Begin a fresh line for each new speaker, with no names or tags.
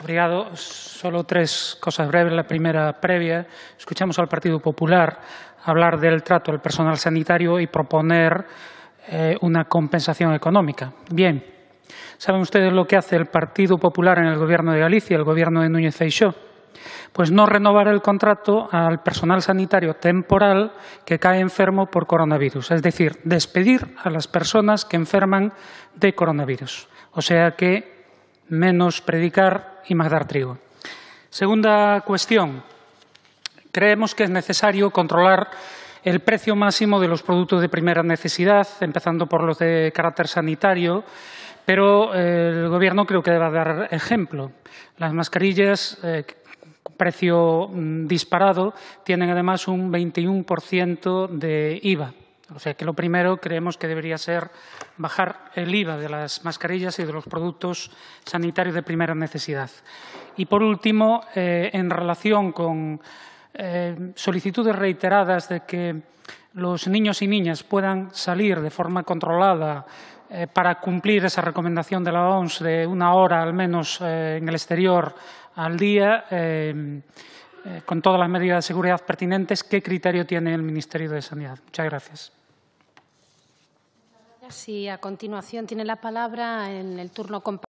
Obrigado. Solo tres cosas breves. La primera previa. Escuchamos al Partido Popular hablar del trato al personal sanitario y proponer eh, una compensación económica. Bien. ¿Saben ustedes lo que hace el Partido Popular en el Gobierno de Galicia, el Gobierno de Núñez Feixó? Pues no renovar el contrato al personal sanitario temporal que cae enfermo por coronavirus, es decir, despedir a las personas que enferman de coronavirus. O sea que menos predicar y más dar trigo. Segunda cuestión. Creemos que es necesario controlar el precio máximo de los productos de primera necesidad, empezando por los de carácter sanitario, pero eh, el Gobierno creo que debe dar ejemplo. Las mascarillas, eh, precio mm, disparado, tienen además un 21% de IVA. O sea que lo primero creemos que debería ser bajar el IVA de las mascarillas y de los productos sanitarios de primera necesidad. Y por último, eh, en relación con eh, solicitudes reiteradas de que los niños y niñas puedan salir de forma controlada eh, para cumplir esa recomendación de la OMS de una hora al menos en el exterior al día con todas las medidas de seguridad pertinentes, ¿qué criterio tiene el Ministerio de Sanidad? Muchas gracias. Si a continuación tiene la palabra en el turno compartido.